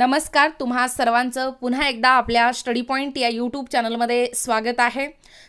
नमस्कार तुम्हा सर्वांचं पुन्हा एकदा आपल्या स्टडी पॉईंट या यूट्यूब चॅनलमध्ये स्वागत आहे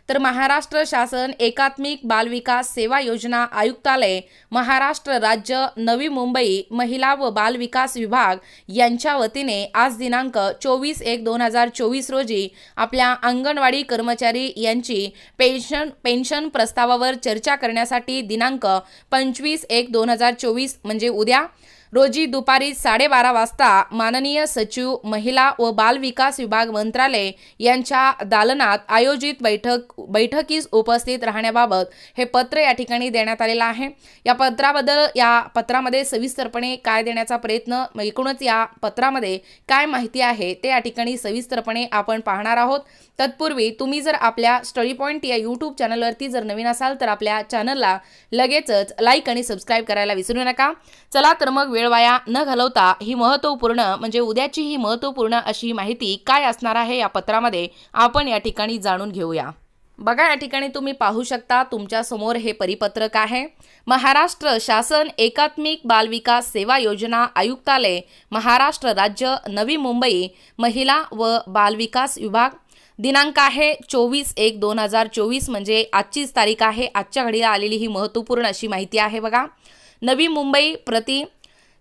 तर महाराष्ट्र शासन एकात्मिक बालविकास सेवा योजना आयुक्तालय महाराष्ट्र राज्य नवी मुंबई महिला व बालविकास विभाग यांच्या वतीने आज दिनांक चोवीस एक दोन हजार चोवीस रोजी आपल्या अंगणवाडी कर्मचारी यांची पेन्शन पेन्शन प्रस्तावावर चर्चा करण्यासाठी दिनांक पंचवीस एक दोन हजार चोवीस म्हणजे उद्या रोजी दुपारी साडेबारा वाजता माननीय सचिव महिला व बालविकास विभाग मंत्रालय यांच्या दालनात आयोजित बैठक बैठक बैठकीस उपस्थित राहण्याबाबत हे पत्र या ठिकाणी देण्यात आलेलं आहे या पत्राबद्दल या पत्रामध्ये सविस्तरपणे काय देण्याचा प्रयत्न एकूणच या पत्रामध्ये काय माहिती आहे ते या ठिकाणी सविस्तरपणे आपण पाहणार आहोत तत्पूर्वी तुम्ही जर आपल्या स्टडी पॉईंट या यूट्यूब चॅनलवरती जर नवीन असाल तर आपल्या चॅनलला लगेचच लाईक आणि सबस्क्राईब करायला विसरू नका चला तर मग वेळ वाया न घालवता ही महत्त्वपूर्ण म्हणजे उद्याची ही महत्त्वपूर्ण अशी माहिती काय असणार आहे या पत्रामध्ये आपण या ठिकाणी जाणून घेऊया बघा या ठिकाणी तुम्ही पाहू शकता तुमच्यासमोर हे परिपत्रक आहे महाराष्ट्र शासन एकात्मिक बालविकास सेवा योजना आयुक्तालय महाराष्ट्र राज्य नवी मुंबई महिला व बालविकास विभाग दिनांक आहे चोवीस एक दोन हजार चोवीस म्हणजे आजचीच तारीख आहे आजच्या घडीला आलेली ही महत्त्वपूर्ण अशी माहिती आहे बघा नवी मुंबई प्रति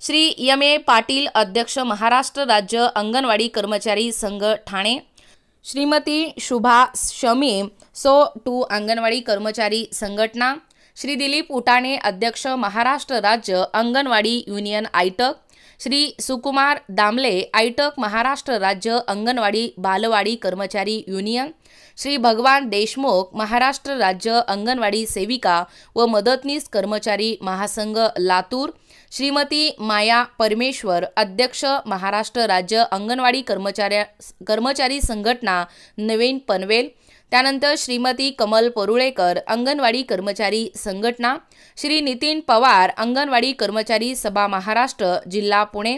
श्री यम ए पाटील अध्यक्ष महाराष्ट्र राज्य अंगणवाडी कर्मचारी संघ ठाणे श्रीमती शुभा शमी सो टू अंगणवाडी कर्मचारी संघटना श्री दिलीप उटाणे अध्यक्ष महाराष्ट्र राज्य अंगणवाडी युनियन आयटक श्री सुकुमार दामले आयटक महाराष्ट्र राज्य अंगणवाडी बालवाडी कर्मचारी युनियन श्री भगवान देशमुख महाराष्ट्र राज्य अंगणवाडी सेविका व मदतनीस कर्मचारी महासंघ लातूर श्रीमती माया परमेश्वर अध्यक्ष महाराष्ट्र राज्य अंगणवाडी कर्मचाऱ्या कर्मचारी संघटना नवीन पनवेल त्यानंतर श्रीमती कमल परुळेकर अंगणवाडी कर्मचारी संघटना श्री नितीन पवार अंगणवाडी कर्मचारी सभा महाराष्ट्र जिल्हा पुणे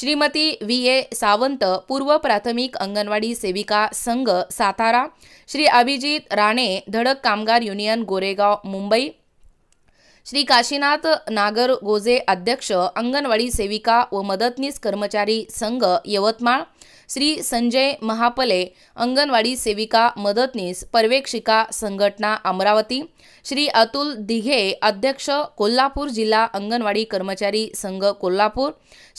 श्रीमती व्ही ए सावंत पूर्व प्राथमिक अंगणवाडी सेविका संघ सातारा श्री अभिजित राणे धडक कामगार युनियन गोरेगाव मुंबई श्री काशीनाथ नागर गोजे अध्यक्ष अंगणवाडी सेविका व मदतनीस कर्मचारी संघ यवतमाळ श्री संजय महापले अंगणवाडी सेविका मदतनीस पर्यवेक्षिका संघटना अमरावती श्री अतुल दिघे अध्यक्ष कोल्हापूर जिल्हा अंगणवाडी कर्मचारी संघ कोल्हापूर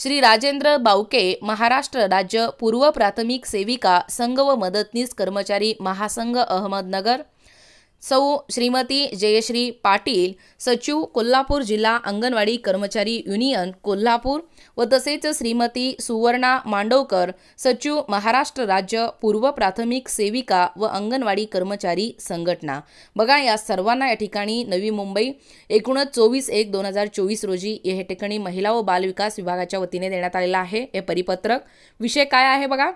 श्री राजेंद्र बावके महाराष्ट्र राज्य पूर्व प्राथमिक सेविका संघ व मदतनीस कर्मचारी महासंघ अहमदनगर सौ श्रीमती जयश्री पाटील सचिव कोल्हापूर जिल्हा अंगणवाडी कर्मचारी युनियन कोल्हापूर व तसेच श्रीमती सुवर्णा मांडवकर सचिव महाराष्ट्र राज्य पूर्व प्राथमिक सेविका व अंगणवाडी कर्मचारी संघटना बघा या सर्वांना या ठिकाणी नवी मुंबई एकूणच चोवीस एक दोन हजार चोवीस रोजी या ठिकाणी महिला व बालविकास विभागाच्या वतीने देण्यात आलेला आहे हे परिपत्रक विषय काय आहे बघा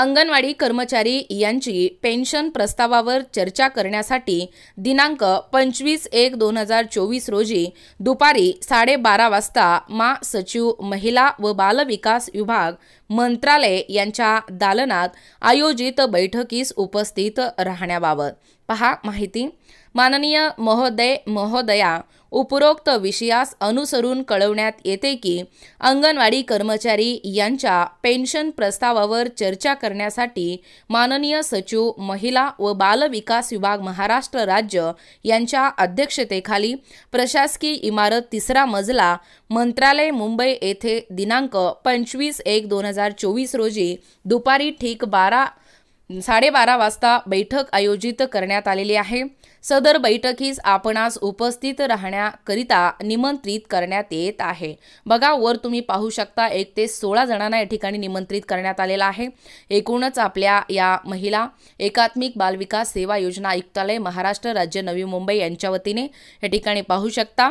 अंगणवाडी कर्मचारी यांची पेन्शन प्रस्तावावर चर्चा करण्यासाठी दिनांक पंचवीस एक दोन हजार चोवीस रोजी दुपारी साडेबारा वाजता मा सचिव महिला व विकास विभाग मंत्रालय यांच्या दालनात आयोजित बैठकीस उपस्थित राहण्याबाबत पहा माहिती माननीय महोदय महोदया उपरोक्त विषयास अनुसरून कळवण्यात येते की अंगणवाडी कर्मचारी यांच्या पेन्शन प्रस्तावावर चर्चा करण्यासाठी माननीय सचिव महिला व बालविकास विभाग महाराष्ट्र राज्य यांच्या अध्यक्षतेखाली प्रशासकीय इमारत तिसरा मजला मंत्रालय मुंबई येथे दिनांक पंचवीस एक दोन हजार चोवीस रोजी दुपारी ठीक बारा साडेबारा वाजता बैठक आयोजित करण्यात आलेली आहे सदर बैठकीस आपणास उपस्थित राहण्याकरिता निमंत्रित करण्यात येत आहे बघा वर तुम्ही पाहू शकता एक ते सोळा जणांना या ठिकाणी निमंत्रित करण्यात आलेला आहे एकूणच आपल्या या महिला एकात्मिक बालविकास सेवा योजना आयुक्तालय महाराष्ट्र राज्य नवी मुंबई यांच्या वतीने या ठिकाणी पाहू शकता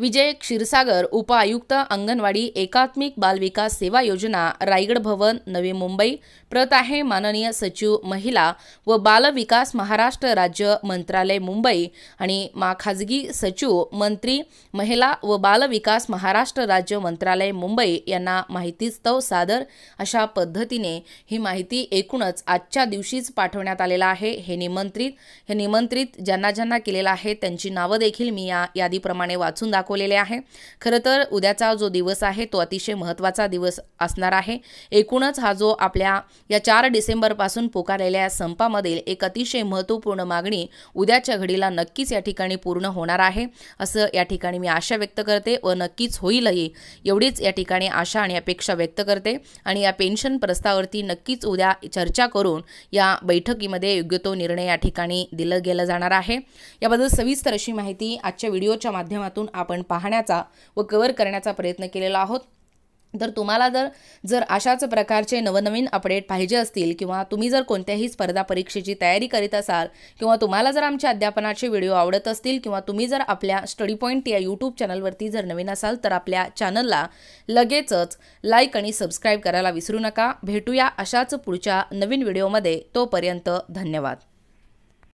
विजय क्षीरसागर आयुक्त अंगणवाडी एकात्मिक बालविकास सेवा योजना रायगड भवन नवी मुंबई प्रत आहे माननीय सचिव महिला व बालविकास महाराष्ट्र राज्य मंत्रालय मुंबई आणि मा खाजगी सचिव मंत्री महिला व बालविकास महाराष्ट्र राज्य मंत्रालय मुंबई यांना माहितीस्तव सादर अशा पद्धतीने ही माहिती एकूणच आजच्या दिवशीच पाठवण्यात आलेला आहे हे निमंत्रित हे निमंत्रित ज्यांना ज्यांना केलेलं आहे त्यांची नावं देखील मी या यादीप्रमाणे वाचून दाखव दाखवलेले आहे खरं तर उद्याचा जो दिवस आहे तो अतिशय महत्त्वाचा दिवस असणार आहे एकूणच हा जो आपल्या या चार डिसेंबरपासून पुकारलेल्या संपामधील एक अतिशय महत्त्वपूर्ण मागणी उद्याच्या घडीला नक्कीच या ठिकाणी पूर्ण होणार आहे असं या ठिकाणी मी आशा व्यक्त करते व नक्कीच होईलही एवढीच या ठिकाणी आशा आणि अपेक्षा व्यक्त करते आणि या पेन्शन प्रस्तावावरती नक्कीच उद्या चर्चा करून या बैठकीमध्ये योग्य तो निर्णय या ठिकाणी दिलं गेलं जाणार आहे याबद्दल सविस्तर अशी माहिती आजच्या व्हिडिओच्या माध्यमातून आपण आपण पाहण्याचा व कवर करण्याचा प्रयत्न केलेला आहोत तर तुम्हाला जर जर अशाच प्रकारचे नवनवीन अपडेट पाहिजे असतील किंवा तुम्ही जर कोणत्याही स्पर्धा परीक्षेची तयारी करीत असाल किंवा तुम्हाला जर आमच्या अध्यापनाचे व्हिडिओ आवडत असतील किंवा तुम्ही जर आपल्या स्टडी पॉईंट या यूट्यूब चॅनलवरती जर नवीन असाल तर आपल्या चॅनलला लगेचच लाईक आणि सबस्क्राईब करायला विसरू नका भेटूया अशाच पुढच्या नवीन व्हिडिओमध्ये तोपर्यंत धन्यवाद